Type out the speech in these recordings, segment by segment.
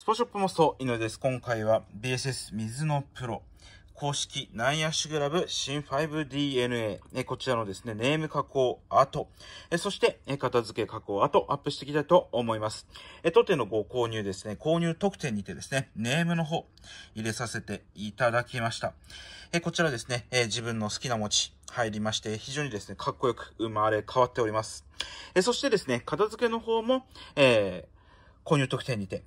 スポショップモスト、井上です。今回は BSS 水のプロ公式ナイアッシュグラブ新 5DNA、こちらのですね、ネーム加工後、えそして、片付け加工後、アップしていきたいと思います。え当店のご購入ですね、購入特典にてですね、ネームの方、入れさせていただきました。えこちらですね、え自分の好きな餅入りまして、非常にですね、かっこよく生まれ変わっております。えそしてですね、片付けの方も、えー、購入特典にて、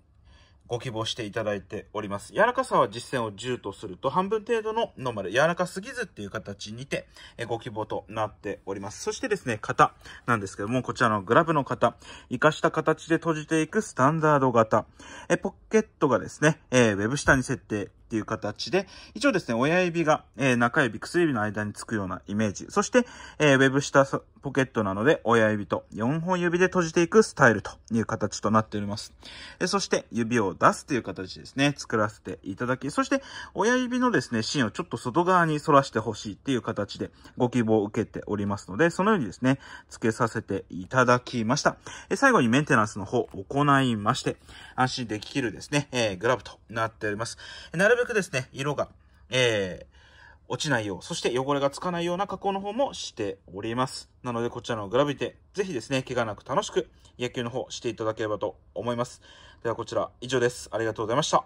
ご希望していただいております。柔らかさは実践を10とすると半分程度のノーマル、柔らかすぎずっていう形にてご希望となっております。そしてですね、型なんですけども、こちらのグラブの型、活かした形で閉じていくスタンダード型、えポケットがですね、えー、ウェブ下に設定っていう形で、一応ですね、親指が、えー、中指、薬指の間につくようなイメージ。そして、えー、ウェブ下ポケットなので、親指と4本指で閉じていくスタイルという形となっております。えー、そして、指を出すという形ですね、作らせていただき、そして、親指のですね、芯をちょっと外側に反らしてほしいっていう形でご希望を受けておりますので、そのようにですね、付けさせていただきました。えー、最後にメンテナンスの方を行いまして、安心できるですね、えー、グラブとなっております。えー、なるべべくですね、色が、えー、落ちないよう、そして汚れがつかないような加工の方もしております。なのでこちらのグラビテ、ぜひですね、怪我なく楽しく野球の方していただければと思います。ではこちら以上です。ありがとうございました。